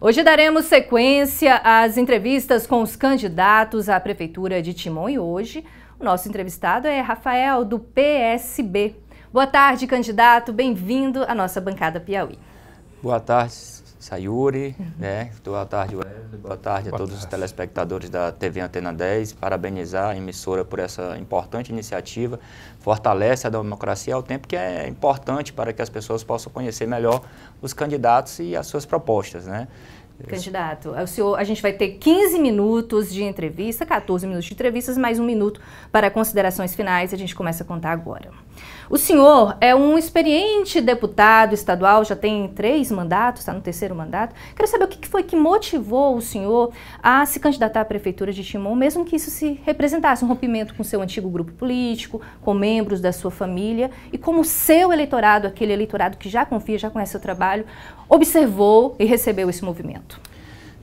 Hoje daremos sequência às entrevistas com os candidatos à Prefeitura de Timon e hoje o nosso entrevistado é Rafael, do PSB. Boa tarde, candidato. Bem-vindo à nossa bancada Piauí. Boa tarde, Sayuri, uhum. né? Boa tarde, Wesley. Boa tarde a Boa todos tarde. os telespectadores da TV Antena 10. Parabenizar a emissora por essa importante iniciativa. Fortalece a democracia ao tempo que é importante para que as pessoas possam conhecer melhor os candidatos e as suas propostas, né? Candidato, o senhor, a gente vai ter 15 minutos de entrevista, 14 minutos de entrevistas, mais um minuto para considerações finais. A gente começa a contar agora. O senhor é um experiente deputado estadual, já tem três mandatos, está no terceiro mandato. Quero saber o que foi que motivou o senhor a se candidatar à prefeitura de Timon, mesmo que isso se representasse um rompimento com seu antigo grupo político, com membros da sua família e como seu eleitorado, aquele eleitorado que já confia, já conhece o trabalho, observou e recebeu esse movimento.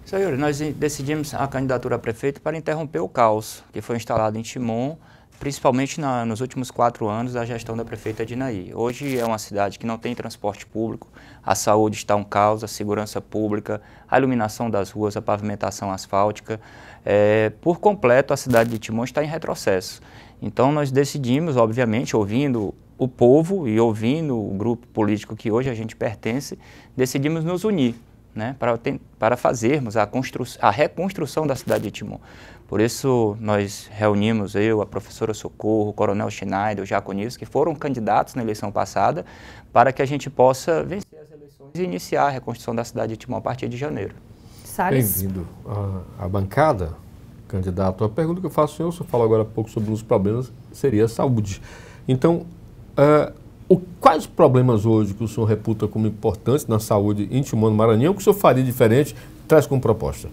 Senhores, nós decidimos a candidatura a prefeito para interromper o caos que foi instalado em Timon, principalmente na, nos últimos quatro anos da gestão da prefeita Dinaí. Hoje é uma cidade que não tem transporte público, a saúde está um caos, a segurança pública, a iluminação das ruas, a pavimentação asfáltica. É, por completo, a cidade de Timon está em retrocesso. Então, nós decidimos, obviamente, ouvindo o povo e ouvindo o grupo político que hoje a gente pertence, decidimos nos unir né, para, para fazermos a, a reconstrução da cidade de Timon. Por isso, nós reunimos eu, a professora Socorro, o coronel Schneider, o Jaconis, que foram candidatos na eleição passada, para que a gente possa vencer as eleições e iniciar a reconstrução da cidade de Timon a partir de janeiro. Bem-vindo à, à, bancada, candidato. A pergunta que eu faço, eu só falo agora há pouco sobre um dos problemas, seria a saúde. Então, uh, o, quais problemas hoje que o senhor reputa como importantes na saúde íntima do Maranhão, que o senhor faria diferente, traz como proposta?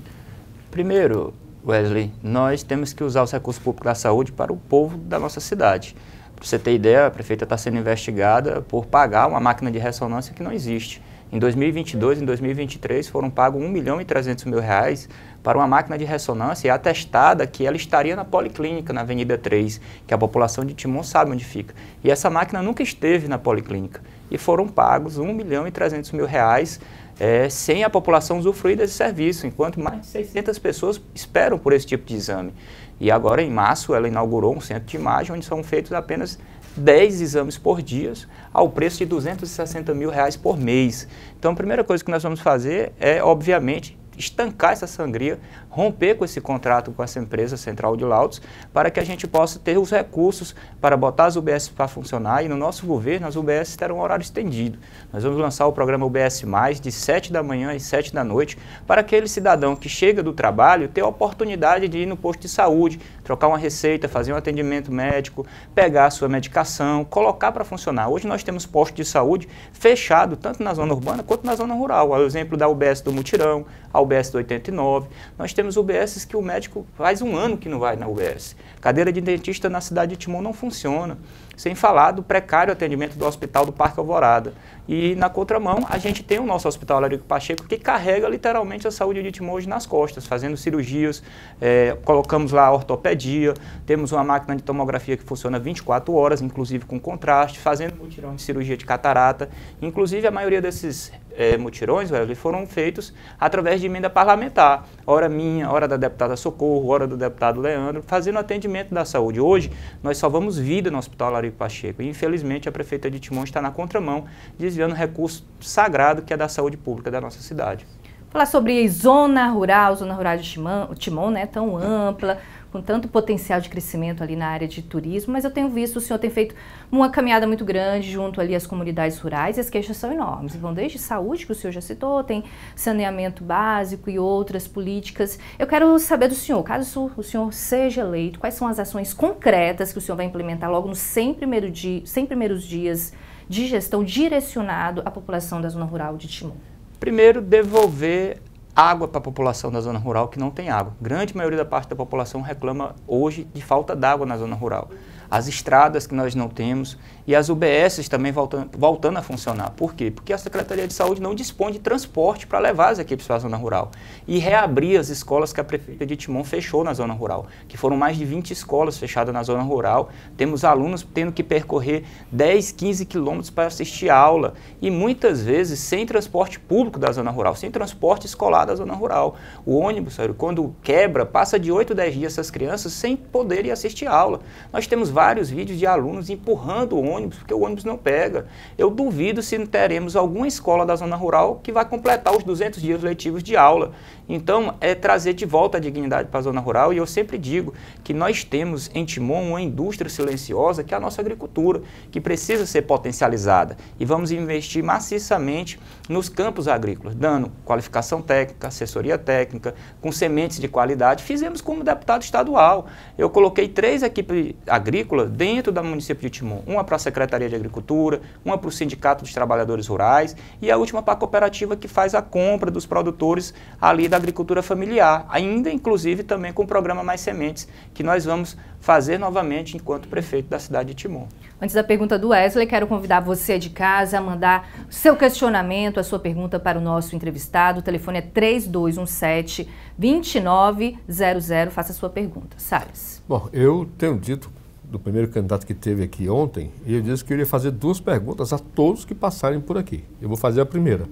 Primeiro, Wesley, nós temos que usar os recursos públicos da saúde para o povo da nossa cidade. Para você ter ideia, a prefeita está sendo investigada por pagar uma máquina de ressonância que não existe. Em 2022, em 2023, foram pagos 1 milhão e 300 mil reais para uma máquina de ressonância e atestada que ela estaria na Policlínica, na Avenida 3, que a população de Timon sabe onde fica. E essa máquina nunca esteve na Policlínica. E foram pagos 1 milhão e 300 mil reais é, sem a população usufruir desse serviço, enquanto mais de 600 pessoas esperam por esse tipo de exame. E agora, em março, ela inaugurou um centro de imagem onde são feitos apenas 10 exames por dia, ao preço de 260 mil reais por mês. Então, a primeira coisa que nós vamos fazer é, obviamente, estancar essa sangria, romper com esse contrato com essa empresa central de laudos, para que a gente possa ter os recursos para botar as UBS para funcionar e no nosso governo as UBS terão um horário estendido. Nós vamos lançar o programa UBS+, de 7 da manhã e 7 da noite, para aquele cidadão que chega do trabalho ter a oportunidade de ir no posto de saúde, trocar uma receita, fazer um atendimento médico, pegar a sua medicação, colocar para funcionar. Hoje nós temos postos de saúde fechado tanto na zona urbana quanto na zona rural. O exemplo da UBS do Mutirão, a UBS do 89. Nós temos UBSs que o médico faz um ano que não vai na UBS. Cadeira de dentista na cidade de Timon não funciona. Sem falar do precário atendimento do hospital do Parque Alvorada. E na contramão, a gente tem o nosso hospital Alarico Pacheco que carrega literalmente a saúde de Timóteo hoje nas costas, fazendo cirurgias, é, colocamos lá a ortopedia, temos uma máquina de tomografia que funciona 24 horas, inclusive com contraste, fazendo mutirão de cirurgia de catarata. Inclusive, a maioria desses é, mutirões, Wesley, foram feitos através de emenda parlamentar. Hora minha, hora da deputada Socorro, hora do deputado Leandro, fazendo atendimento da saúde. Hoje, nós salvamos vida no Hospital Larico Pacheco. E, infelizmente, a prefeita de Timon está na contramão, desviando recurso sagrado que é da saúde pública da nossa cidade. Falar sobre zona rural, zona rural de Timon, Timon né, tão ampla com tanto potencial de crescimento ali na área de turismo, mas eu tenho visto, o senhor tem feito uma caminhada muito grande junto ali às comunidades rurais e as queixas são enormes. Vão desde saúde, que o senhor já citou, tem saneamento básico e outras políticas. Eu quero saber do senhor, caso o senhor seja eleito, quais são as ações concretas que o senhor vai implementar logo nos 100, primeiro dia, 100 primeiros dias de gestão direcionado à população da zona rural de Timor? Primeiro, devolver água para a população da zona rural que não tem água. Grande maioria da parte da população reclama hoje de falta d'água na zona rural as estradas que nós não temos e as UBSs também voltando, voltando a funcionar. Por quê? Porque a Secretaria de Saúde não dispõe de transporte para levar as equipes para a zona rural e reabrir as escolas que a prefeita de Timon fechou na zona rural, que foram mais de 20 escolas fechadas na zona rural. Temos alunos tendo que percorrer 10, 15 quilômetros para assistir aula e muitas vezes sem transporte público da zona rural, sem transporte escolar da zona rural. O ônibus, quando quebra, passa de 8, 10 dias essas crianças sem poder ir assistir aula. Nós temos várias vários vídeos de alunos empurrando o ônibus, porque o ônibus não pega. Eu duvido se teremos alguma escola da zona rural que vai completar os 200 dias letivos de aula. Então, é trazer de volta a dignidade para a zona rural e eu sempre digo que nós temos em Timon uma indústria silenciosa que é a nossa agricultura, que precisa ser potencializada. E vamos investir maciçamente nos campos agrícolas, dando qualificação técnica, assessoria técnica, com sementes de qualidade. Fizemos como deputado estadual. Eu coloquei três equipes agrícolas dentro do município de Timon. Uma para a Secretaria de Agricultura, uma para o Sindicato dos Trabalhadores Rurais e a última para a cooperativa que faz a compra dos produtores ali da agricultura familiar. Ainda, inclusive, também com o programa Mais Sementes, que nós vamos fazer novamente enquanto prefeito da cidade de Timon. Antes da pergunta do Wesley, quero convidar você de casa a mandar seu questionamento, a sua pergunta para o nosso entrevistado. O telefone é 3217 2900. Faça a sua pergunta. Salles. Bom, eu tenho dito do primeiro candidato que teve aqui ontem, e eu disse que eu iria fazer duas perguntas a todos que passarem por aqui. Eu vou fazer a primeira.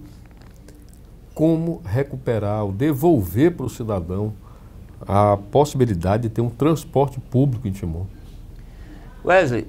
Como recuperar ou devolver para o cidadão a possibilidade de ter um transporte público em Timon? Wesley,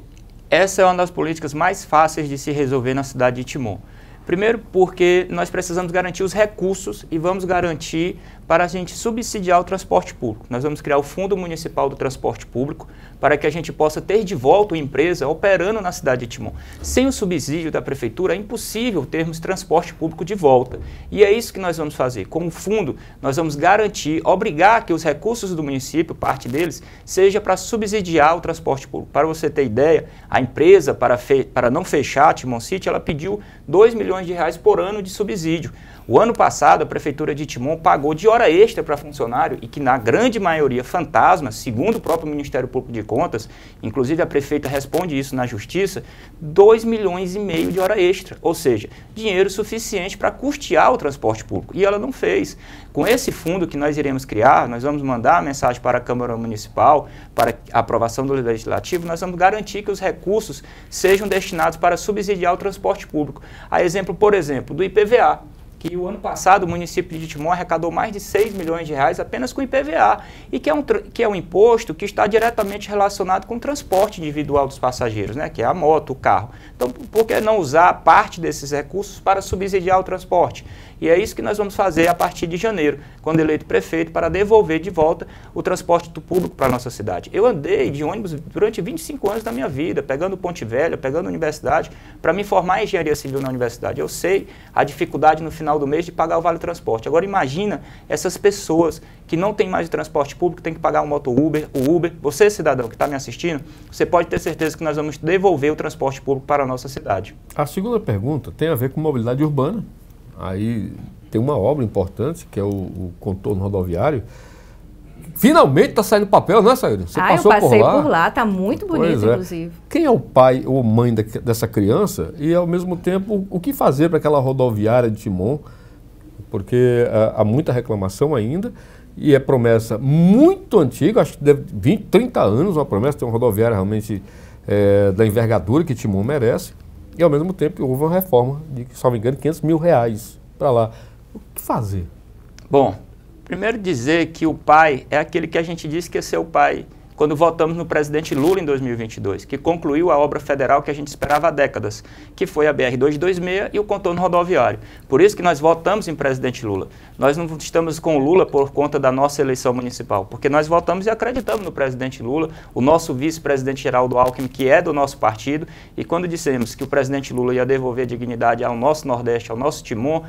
essa é uma das políticas mais fáceis de se resolver na cidade de Timon. Primeiro, porque nós precisamos garantir os recursos e vamos garantir para a gente subsidiar o transporte público. Nós vamos criar o Fundo Municipal do Transporte Público para que a gente possa ter de volta uma empresa operando na cidade de Timon. Sem o subsídio da prefeitura é impossível termos transporte público de volta. E é isso que nós vamos fazer. Com o fundo, nós vamos garantir, obrigar que os recursos do município, parte deles, seja para subsidiar o transporte público. Para você ter ideia, a empresa, para, para não fechar a Timon City, ela pediu 2 milhões de reais por ano de subsídio. O ano passado, a prefeitura de Timon pagou de hora hora extra para funcionário e que, na grande maioria, fantasma, segundo o próprio Ministério Público de Contas, inclusive a prefeita responde isso na Justiça, 2 milhões e meio de hora extra, ou seja, dinheiro suficiente para custear o transporte público. E ela não fez. Com esse fundo que nós iremos criar, nós vamos mandar a mensagem para a Câmara Municipal, para a aprovação do Legislativo, nós vamos garantir que os recursos sejam destinados para subsidiar o transporte público. A exemplo, por exemplo, do IPVA que o ano passado o município de Timon arrecadou mais de 6 milhões de reais apenas com IPVA, e que é um, que é um imposto que está diretamente relacionado com o transporte individual dos passageiros, né, que é a moto, o carro. Então, por que não usar parte desses recursos para subsidiar o transporte? E é isso que nós vamos fazer a partir de janeiro, quando eleito prefeito, para devolver de volta o transporte público para a nossa cidade. Eu andei de ônibus durante 25 anos da minha vida, pegando Ponte Velha, pegando universidade, para me formar em engenharia civil na universidade. Eu sei a dificuldade no final do mês de pagar o vale transporte. Agora imagina essas pessoas que não têm mais o transporte público, tem que pagar o moto Uber, o Uber. Você, cidadão que está me assistindo, você pode ter certeza que nós vamos devolver o transporte público para a nossa cidade. A segunda pergunta tem a ver com mobilidade urbana, Aí tem uma obra importante, que é o, o contorno rodoviário. Finalmente está saindo papel, né, Sayuri? Você ah, passou eu passei por lá, por lá tá muito bonito, é. inclusive. Quem é o pai ou mãe da, dessa criança e, ao mesmo tempo, o que fazer para aquela rodoviária de Timon? Porque há, é, há muita reclamação ainda e é promessa muito antiga, acho que deve 20, 30 anos uma promessa, tem uma rodoviária realmente é, da envergadura que Timon merece. E ao mesmo tempo houve uma reforma de, se não me engano, 500 mil reais para lá. O que fazer? Bom, primeiro dizer que o pai é aquele que a gente diz que é seu pai quando votamos no presidente Lula em 2022, que concluiu a obra federal que a gente esperava há décadas, que foi a BR-226 e o contorno rodoviário. Por isso que nós votamos em presidente Lula. Nós não estamos com o Lula por conta da nossa eleição municipal, porque nós votamos e acreditamos no presidente Lula, o nosso vice-presidente Geraldo Alckmin, que é do nosso partido, e quando dissemos que o presidente Lula ia devolver dignidade ao nosso Nordeste, ao nosso Timon,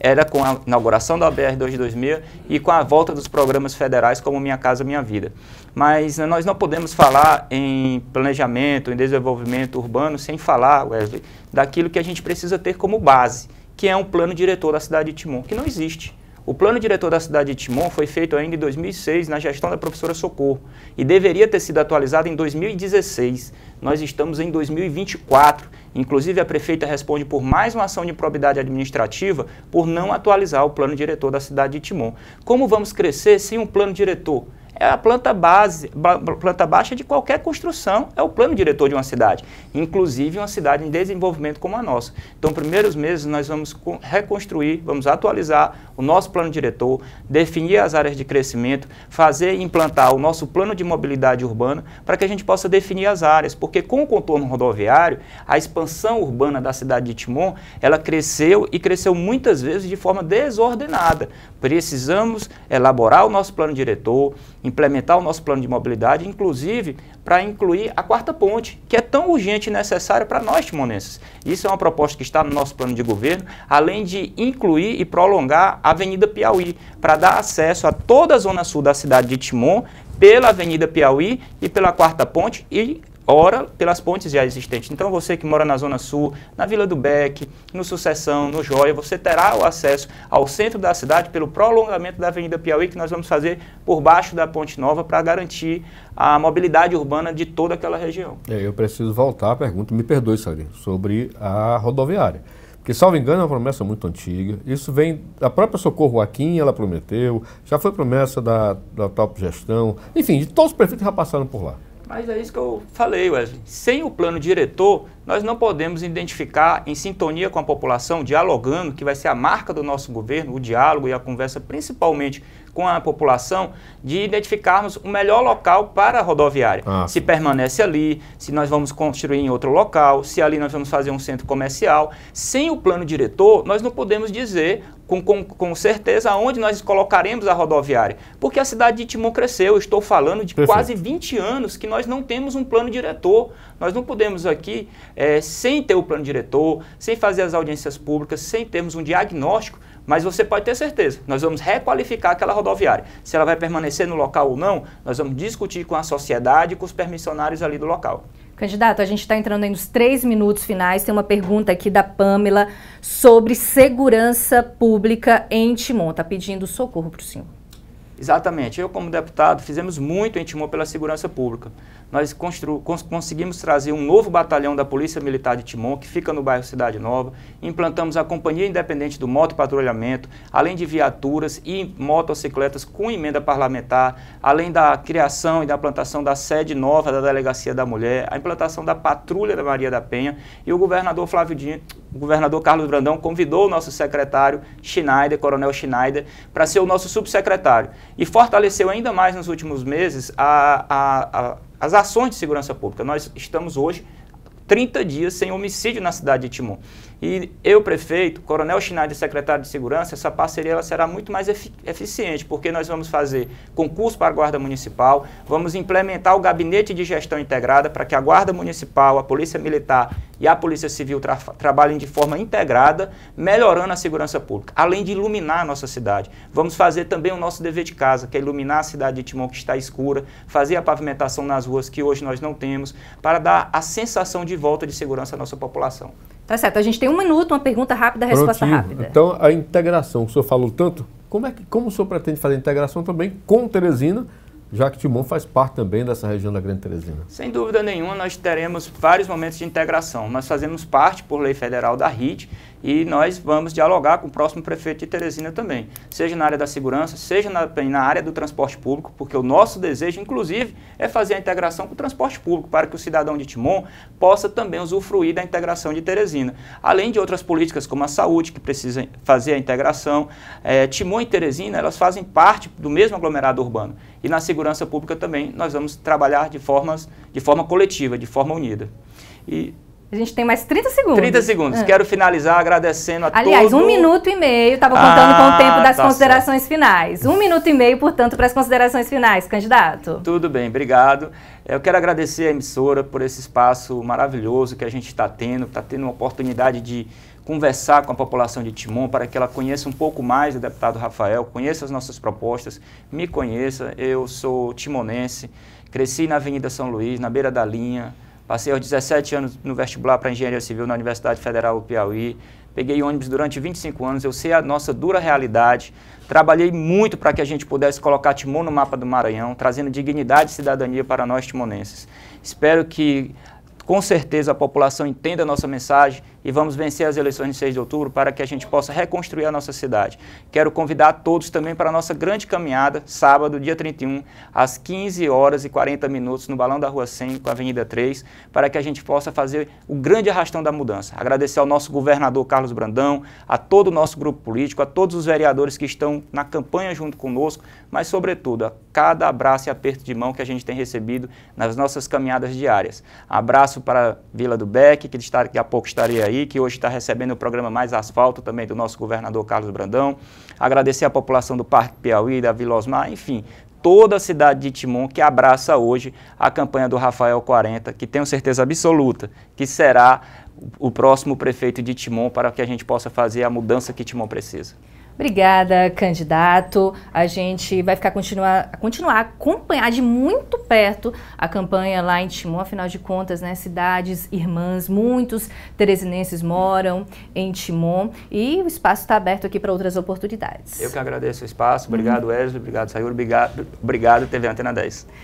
era com a inauguração da BR-226 e com a volta dos programas federais como Minha Casa Minha Vida. Mas eh, nós não podemos falar em planejamento, em desenvolvimento urbano, sem falar, Wesley, daquilo que a gente precisa ter como base, que é um plano diretor da cidade de Timon, que não existe. O plano diretor da cidade de Timon foi feito ainda em 2006 na gestão da professora Socorro e deveria ter sido atualizado em 2016. Nós estamos em 2024. Inclusive, a prefeita responde por mais uma ação de improbidade administrativa por não atualizar o plano diretor da cidade de Timon. Como vamos crescer sem um plano diretor? é a planta base, ba, planta baixa de qualquer construção, é o plano diretor de uma cidade, inclusive uma cidade em desenvolvimento como a nossa. Então, primeiros meses nós vamos reconstruir, vamos atualizar o nosso plano diretor, definir as áreas de crescimento, fazer e implantar o nosso plano de mobilidade urbana para que a gente possa definir as áreas, porque com o contorno rodoviário, a expansão urbana da cidade de Timon, ela cresceu e cresceu muitas vezes de forma desordenada. Precisamos elaborar o nosso plano diretor, implementar o nosso plano de mobilidade, inclusive para incluir a quarta ponte, que é tão urgente e necessária para nós timonenses. Isso é uma proposta que está no nosso plano de governo, além de incluir e prolongar a Avenida Piauí, para dar acesso a toda a zona sul da cidade de Timon, pela Avenida Piauí e pela Quarta Ponte e ora pelas pontes já existentes. Então você que mora na Zona Sul, na Vila do Beck, no Sucessão, no Joia, você terá o acesso ao centro da cidade pelo prolongamento da Avenida Piauí, que nós vamos fazer por baixo da Ponte Nova para garantir a mobilidade urbana de toda aquela região. É, eu preciso voltar à pergunta, me perdoe, Salim, sobre a rodoviária. Porque, salvo engano, é uma promessa muito antiga. Isso vem da própria Socorro Joaquim, ela prometeu, já foi promessa da, da tal gestão. Enfim, de todos os prefeitos que já passaram por lá. Mas é isso que eu falei, Wesley. Sem o plano diretor, nós não podemos identificar, em sintonia com a população, dialogando, que vai ser a marca do nosso governo, o diálogo e a conversa, principalmente com a população de identificarmos o melhor local para a rodoviária. Ah, se sim. permanece ali, se nós vamos construir em outro local, se ali nós vamos fazer um centro comercial. Sem o plano diretor, nós não podemos dizer com, com, com certeza onde nós colocaremos a rodoviária. Porque a cidade de Timon cresceu, estou falando de Perfeito. quase 20 anos que nós não temos um plano diretor. Nós não podemos aqui, é, sem ter o plano diretor, sem fazer as audiências públicas, sem termos um diagnóstico, mas você pode ter certeza, nós vamos requalificar aquela rodoviária. Se ela vai permanecer no local ou não, nós vamos discutir com a sociedade, com os permissionários ali do local. Candidato, a gente está entrando aí nos três minutos finais. Tem uma pergunta aqui da Pamela sobre segurança pública em Timon. Está pedindo socorro para o senhor. Exatamente. Eu, como deputado, fizemos muito em Timon pela segurança pública nós cons conseguimos trazer um novo batalhão da Polícia Militar de Timon, que fica no bairro Cidade Nova. Implantamos a Companhia Independente do Moto Patrulhamento, além de viaturas e motocicletas com emenda parlamentar, além da criação e da plantação da sede nova da Delegacia da Mulher, a implantação da Patrulha da Maria da Penha. E o governador Flávio Dino, o governador Carlos Brandão convidou o nosso secretário Schneider, Coronel Schneider, para ser o nosso subsecretário. E fortaleceu ainda mais nos últimos meses a, a, a as ações de segurança pública. Nós estamos hoje 30 dias sem homicídio na cidade de Timon. E eu, prefeito, Coronel Schneider, secretário de Segurança, essa parceria ela será muito mais efic eficiente, porque nós vamos fazer concurso para a Guarda Municipal, vamos implementar o gabinete de gestão integrada para que a Guarda Municipal, a Polícia Militar e a Polícia Civil tra trabalhem de forma integrada, melhorando a segurança pública, além de iluminar a nossa cidade. Vamos fazer também o nosso dever de casa, que é iluminar a cidade de Timon, que está escura, fazer a pavimentação nas ruas, que hoje nós não temos, para dar a sensação de volta de segurança à nossa população. Tá certo. A gente tem um minuto, uma pergunta rápida, Prontinho. resposta rápida. Então, a integração, o senhor falou tanto, como, é que, como o senhor pretende fazer a integração também com Teresina, já que Timon faz parte também dessa região da Grande Teresina? Sem dúvida nenhuma, nós teremos vários momentos de integração. Nós fazemos parte, por lei federal, da RIT, e nós vamos dialogar com o próximo prefeito de Teresina também, seja na área da segurança, seja na, na, área do transporte público, porque o nosso desejo, inclusive, é fazer a integração com o transporte público, para que o cidadão de Timon possa também usufruir da integração de Teresina. Além de outras políticas, como a saúde, que precisa fazer a integração, é, Timon e Teresina, elas fazem parte do mesmo aglomerado urbano. E na segurança pública também, nós vamos trabalhar de, formas, de forma coletiva, de forma unida. E a gente tem mais 30 segundos. 30 segundos. Ah. Quero finalizar agradecendo a Aliás, todo... um minuto e meio, estava contando ah, com o tempo ah, das tá considerações certo. finais. Um minuto e meio, portanto, para as considerações finais, candidato. Tudo bem, obrigado. Eu quero agradecer à emissora por esse espaço maravilhoso que a gente está tendo, está tendo uma oportunidade de conversar com a população de Timon para que ela conheça um pouco mais o deputado Rafael, conheça as nossas propostas, me conheça. Eu sou timonense, cresci na Avenida São Luís, na beira da linha, Passei aos 17 anos no vestibular para Engenharia Civil na Universidade Federal do Piauí. Peguei ônibus durante 25 anos, eu sei a nossa dura realidade. Trabalhei muito para que a gente pudesse colocar Timon no mapa do Maranhão, trazendo dignidade e cidadania para nós timonenses. Espero que, com certeza, a população entenda a nossa mensagem e vamos vencer as eleições de 6 de outubro para que a gente possa reconstruir a nossa cidade. Quero convidar todos também para a nossa grande caminhada, sábado, dia 31, às 15 horas e 40 minutos, no Balão da Rua 100, com a Avenida 3, para que a gente possa fazer o grande arrastão da mudança. Agradecer ao nosso governador Carlos Brandão, a todo o nosso grupo político, a todos os vereadores que estão na campanha junto conosco, mas, sobretudo, a cada abraço e aperto de mão que a gente tem recebido nas nossas caminhadas diárias. Abraço para Vila do Beck, que daqui a pouco estaria aí aí, que hoje está recebendo o programa Mais Asfalto também do nosso governador Carlos Brandão. Agradecer à população do Parque Piauí, da Vila Osmar, enfim, toda a cidade de Timon que abraça hoje a campanha do Rafael 40, que tenho certeza absoluta que será o próximo prefeito de Timon para que a gente possa fazer a mudança que Timon precisa. Obrigada, candidato. A gente vai ficar continuar, continuar a acompanhar de muito perto a campanha lá em Timon. Afinal de contas, né, cidades irmãs, muitos teresinenses moram em Timon e o espaço está aberto aqui para outras oportunidades. Eu que agradeço o espaço. Obrigado, uhum. Wesley. Obrigado, Sayur. Obrigado, obrigado TV Antena 10.